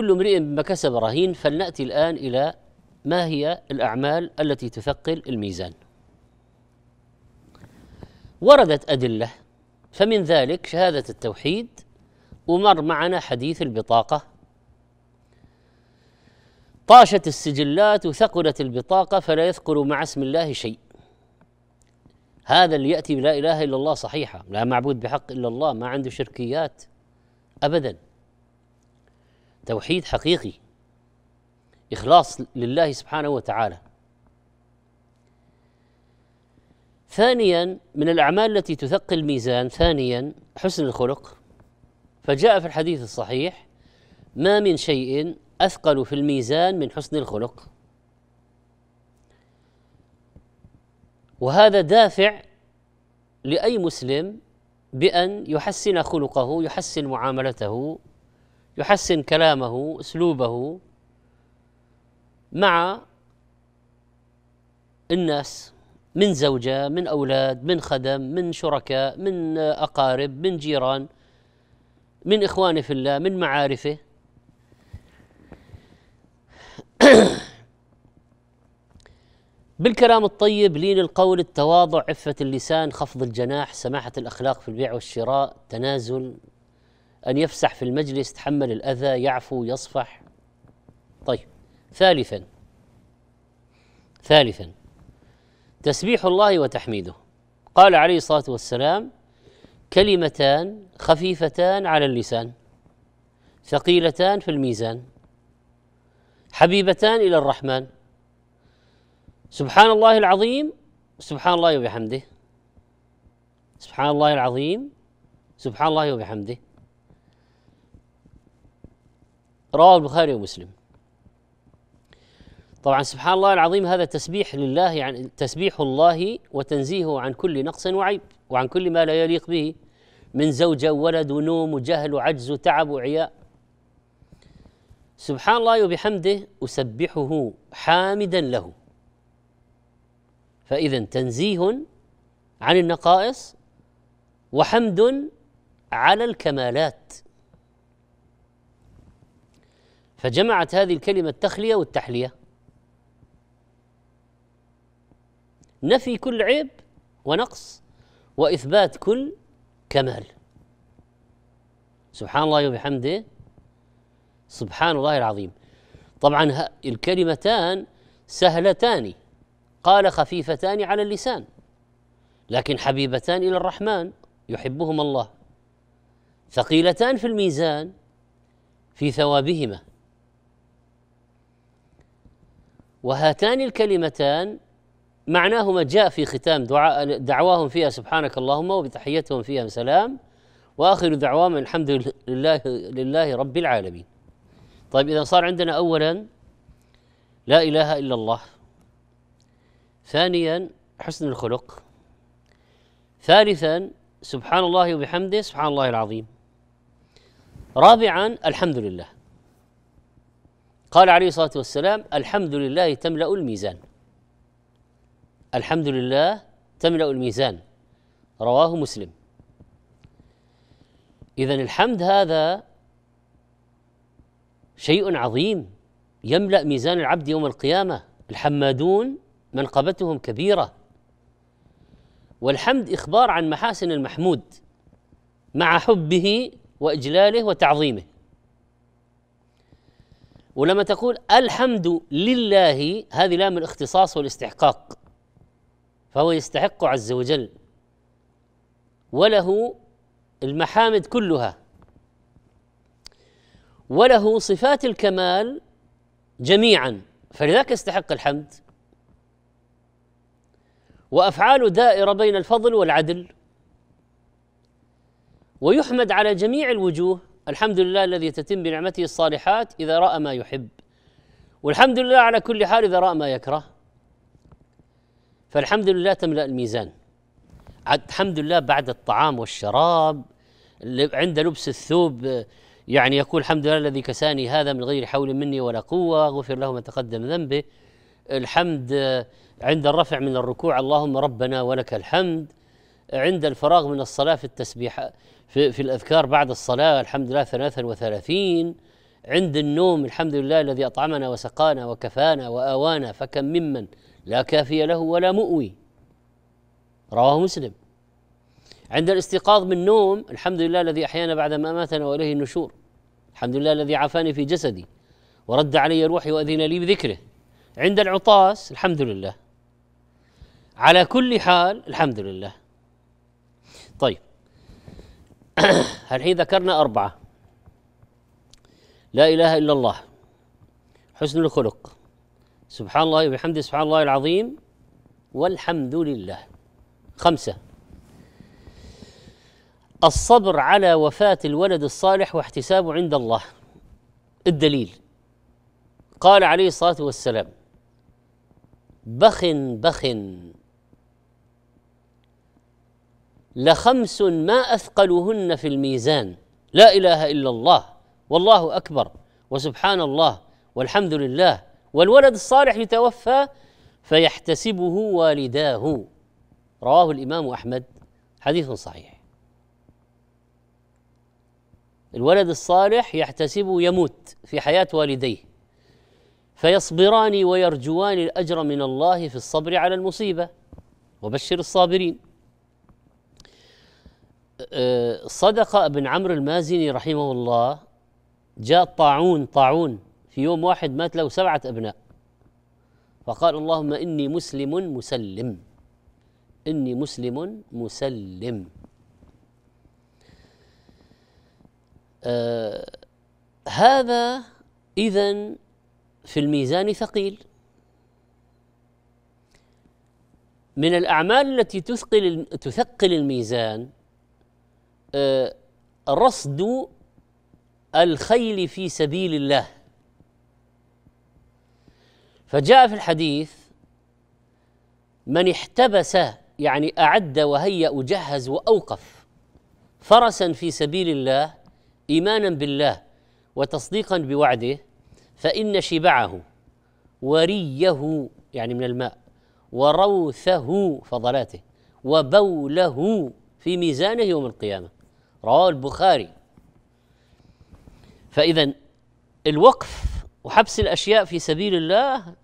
كل امرئ بما كسب رهين فلناتي الان الى ما هي الاعمال التي تثقل الميزان. وردت ادله فمن ذلك شهاده التوحيد ومر معنا حديث البطاقه. طاشت السجلات وثقلت البطاقه فلا يثقل مع اسم الله شيء. هذا اللي ياتي بلا اله الا الله صحيحه، لا معبود بحق الا الله، ما عنده شركيات ابدا. توحيد حقيقي إخلاص لله سبحانه وتعالى ثانيا من الأعمال التي تثقل الميزان ثانيا حسن الخلق فجاء في الحديث الصحيح ما من شيء أثقل في الميزان من حسن الخلق وهذا دافع لأي مسلم بأن يحسن خلقه يحسن معاملته يحسن كلامه اسلوبه مع الناس من زوجه من اولاد من خدم من شركاء من اقارب من جيران من اخوانه في الله من معارفه بالكلام الطيب لين القول التواضع عفة اللسان خفض الجناح سماحة الأخلاق في البيع والشراء تنازل أن يفسح في المجلس يتحمل الأذى يعفو يصفح طيب ثالثا ثالثا تسبيح الله وتحميده قال عليه الصلاة والسلام كلمتان خفيفتان على اللسان ثقيلتان في الميزان حبيبتان إلى الرحمن سبحان الله العظيم سبحان الله وبحمده سبحان الله العظيم سبحان الله وبحمده رواه البخاري ومسلم طبعا سبحان الله العظيم هذا تسبيح لله يعني تسبيح الله وتنزيهه عن كل نقص وعيب وعن كل ما لا يليق به من زوجة وولد ونوم وجهل وعجز وتعب وعياء سبحان الله وبحمده أسبحه حامدا له فإذا تنزيه عن النقائص وحمد على الكمالات فجمعت هذه الكلمة التخلية والتحلية نفي كل عيب ونقص وإثبات كل كمال سبحان الله وبحمده سبحان الله العظيم طبعا الكلمتان سهلتان قال خفيفتان على اللسان لكن حبيبتان الى الرحمن يحبهما الله ثقيلتان في الميزان في ثوابهما وهاتان الكلمتان معناهما جاء في ختام دعاء دعواهم فيها سبحانك اللهم وبتحيتهم فيها سلام واخر دعواهم الحمد لله لله رب العالمين. طيب اذا صار عندنا اولا لا اله الا الله. ثانيا حسن الخلق. ثالثا سبحان الله وبحمده سبحان الله العظيم. رابعا الحمد لله. قال عليه الصلاه والسلام الحمد لله تملا الميزان الحمد لله تملا الميزان رواه مسلم اذا الحمد هذا شيء عظيم يملا ميزان العبد يوم القيامه الحمادون منقبتهم كبيره والحمد اخبار عن محاسن المحمود مع حبه واجلاله وتعظيمه ولما تقول الحمد لله هذه لام الاختصاص والاستحقاق فهو يستحق عز وجل وله المحامد كلها وله صفات الكمال جميعا فلذاك يستحق الحمد وافعال دائره بين الفضل والعدل ويحمد على جميع الوجوه الحمد لله الذي تتم بنعمته الصالحات إذا رأى ما يحب والحمد لله على كل حال إذا رأى ما يكره فالحمد لله تملأ الميزان الحمد لله بعد الطعام والشراب عند لبس الثوب يعني يقول الحمد لله الذي كساني هذا من غير حول مني ولا قوة غفر له ما تقدم ذنبه الحمد عند الرفع من الركوع اللهم ربنا ولك الحمد عند الفراغ من الصلاة في التسبيح في, في الأذكار بعد الصلاة الحمد لله 33 وثلاثين عند النوم الحمد لله الذي أطعمنا وسقانا وكفانا وآوانا فكم ممن لا كافي له ولا مؤوي رواه مسلم عند الاستيقاظ من النوم الحمد لله الذي أحيانا بعد ما ماتنا وإليه النشور الحمد لله الذي عافاني في جسدي ورد علي روحي وأذن لي بذكره عند العطاس الحمد لله على كل حال الحمد لله طيب الحين ذكرنا أربعة لا إله إلا الله حسن الخلق سبحان الله وبحمده سبحان الله العظيم والحمد لله خمسة الصبر على وفاة الولد الصالح واحتسابه عند الله الدليل قال عليه الصلاة والسلام بخ بخ لخمس ما اثقلهن في الميزان لا اله الا الله والله اكبر وسبحان الله والحمد لله والولد الصالح يتوفى فيحتسبه والداه رواه الامام احمد حديث صحيح الولد الصالح يحتسبه يموت في حياه والديه فيصبران ويرجوان الاجر من الله في الصبر على المصيبه وبشر الصابرين صدق ابن عمرو المازني رحمه الله جاء طاعون طاعون في يوم واحد مات له سبعة أبناء فقال اللهم إني مسلم مسلم إني مسلم مسلم آه هذا إذا في الميزان ثقيل من الأعمال التي تثقل تثقل الميزان آه، رصد الخيل في سبيل الله فجاء في الحديث من احتبس يعني اعد وهيأ وجهز واوقف فرسا في سبيل الله ايمانا بالله وتصديقا بوعده فان شبعه وريه يعني من الماء وروثه فضلاته وبوله في ميزانه يوم القيامه رواه البخاري فإذا الوقف وحبس الأشياء في سبيل الله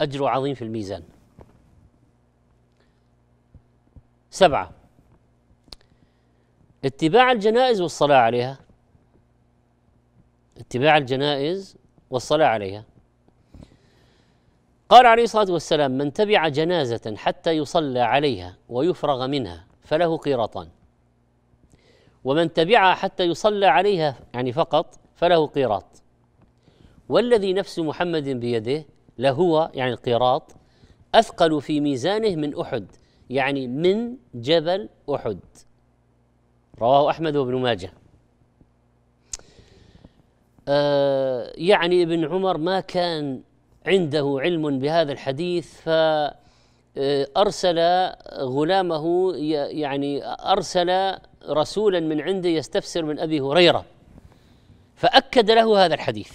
أجر عظيم في الميزان سبعة اتباع الجنائز والصلاة عليها اتباع الجنائز والصلاة عليها قال عليه الصلاة والسلام من تبع جنازة حتى يصلى عليها ويفرغ منها فله قيراطان ومن تبعها حتى يصلى عليها يعني فقط فله قيراط والذي نفس محمد بيده لهو يعني القيراط اثقل في ميزانه من احد يعني من جبل احد رواه احمد وابن ماجه آه يعني ابن عمر ما كان عنده علم بهذا الحديث ف آه، ارسل غلامه يعني ارسل رسولا من عنده يستفسر من ابي هريره فاكد له هذا الحديث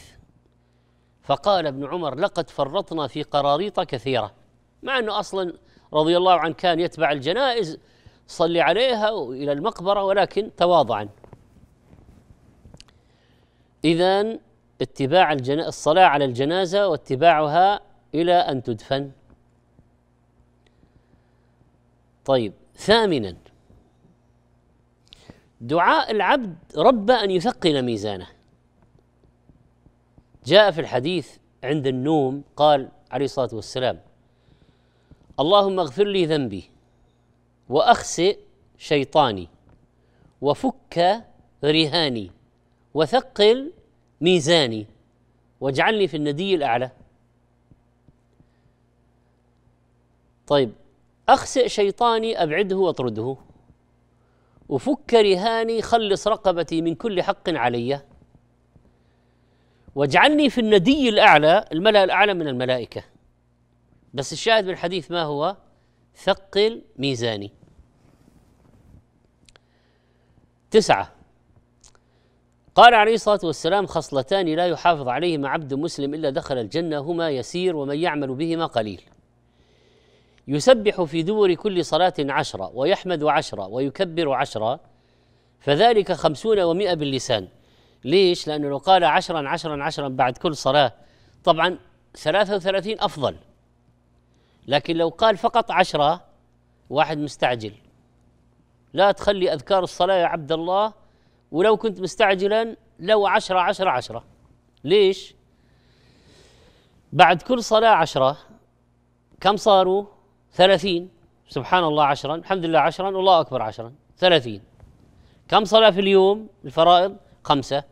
فقال ابن عمر لقد فرطنا في قراريط كثيره مع انه اصلا رضي الله عنه كان يتبع الجنائز صلي عليها الى المقبره ولكن تواضعا اذا اتباع الصلاه على الجنازه واتباعها الى ان تدفن طيب ثامنا دعاء العبد رب ان يثقل ميزانه جاء في الحديث عند النوم قال عليه الصلاه والسلام اللهم اغفر لي ذنبي واخسئ شيطاني وفك رهاني وثقل ميزاني واجعلني في الندي الاعلى طيب أخسئ شيطاني أبعده وأطرده وفك رهاني خلص رقبتي من كل حق علي واجعلني في الندي الأعلى الملأ الأعلى من الملائكة بس الشاهد بالحديث ما هو ثقل ميزاني تسعة قال عليه الصلاة والسلام خصلتان لا يحافظ عليهما عبد مسلم إلا دخل الجنة هما يسير ومن يعمل بهما قليل يسبح في دبر كل صلاة عشرة ويحمد عشرة ويكبر عشرة فذلك خمسون ومئة باللسان ليش؟ لأنه لو قال عشرا عشرا عشرا بعد كل صلاة طبعا ثلاثة وثلاثين أفضل لكن لو قال فقط عشرة واحد مستعجل لا تخلي أذكار الصلاة يا عبد الله ولو كنت مستعجلا لو عشرة عشرة عشرة ليش؟ بعد كل صلاة عشرة كم صاروا؟ ثلاثين سبحان الله عشرا الحمد لله عشرا والله أكبر عشرا ثلاثين كم صلاة في اليوم الفرائض خمسة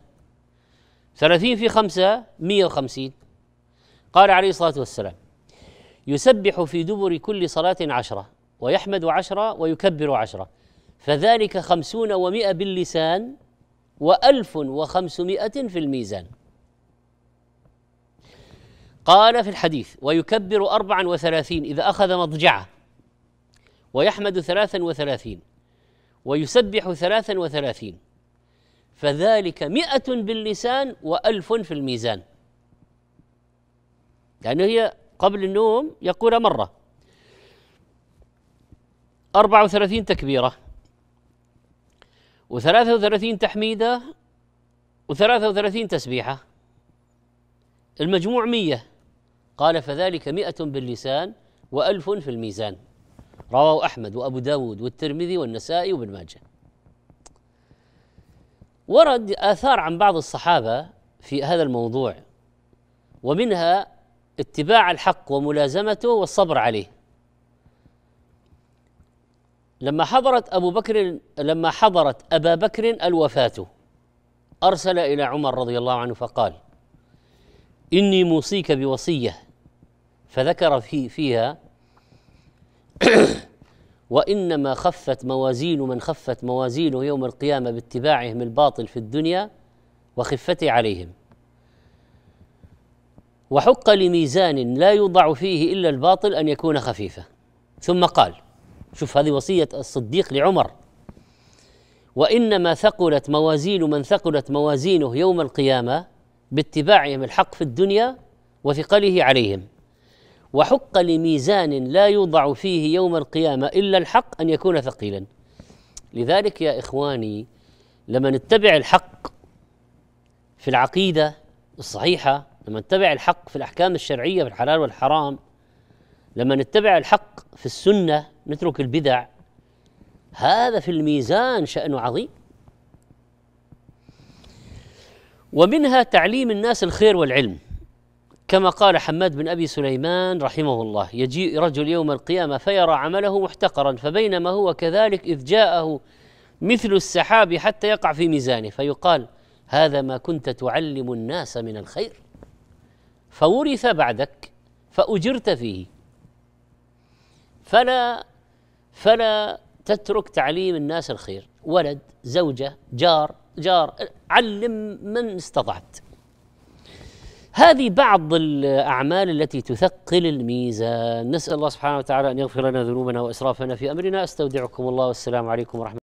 ثلاثين في خمسة مية وخمسين قال عليه الصلاة والسلام يسبح في دبر كل صلاة عشرة ويحمد عشرة ويكبر عشرة فذلك خمسون ومئة باللسان وألف وخمسمائة في الميزان قال في الحديث ويكبر أربعا وثلاثين إذا أخذ مضجعه ويحمد ثلاثا وثلاثين ويسبح ثلاثا وثلاثين فذلك مئة باللسان وألف في الميزان لأنه يعني هي قبل النوم يقول مرة أربعة وثلاثين تكبيرة وثلاثة وثلاثين تحميدة وثلاثة وثلاثين تسبيحة المجموع مية قال فذلك مئة باللسان وألف في الميزان رواه أحمد وأبو داود والترمذي والنسائي وابن ماجه ورد آثار عن بعض الصحابة في هذا الموضوع ومنها اتباع الحق وملازمته والصبر عليه لما حضرت أبو بكر لما حضرت أبا بكر الوفاة أرسل إلى عمر رضي الله عنه فقال إني موصيك بوصية فذكر في فيها وإنما خفت موازين من خفت موازينه يوم القيامة باتباعهم الباطل في الدنيا وخفته عليهم وحق لميزان لا يوضع فيه إلا الباطل أن يكون خفيفا ثم قال شوف هذه وصية الصديق لعمر وإنما ثقلت موازين من ثقلت موازينه يوم القيامة باتباعهم الحق في الدنيا وثقله عليهم وحق لميزان لا يوضع فيه يوم القيامه الا الحق ان يكون ثقيلا لذلك يا اخواني لما نتبع الحق في العقيده الصحيحه لما نتبع الحق في الاحكام الشرعيه في الحلال والحرام لما نتبع الحق في السنه نترك البدع هذا في الميزان شأن عظيم ومنها تعليم الناس الخير والعلم كما قال حماد بن ابي سليمان رحمه الله يجيء رجل يوم القيامه فيرى عمله محتقرا فبينما هو كذلك اذ جاءه مثل السحاب حتى يقع في ميزانه فيقال هذا ما كنت تعلم الناس من الخير فورث بعدك فاجرت فيه فلا فلا تترك تعليم الناس الخير ولد زوجه جار جار علم من استطعت هذه بعض الأعمال التي تثقل الميزان نسأل الله سبحانه وتعالى أن يغفر لنا ذنوبنا وإسرافنا في أمرنا أستودعكم الله والسلام عليكم ورحمة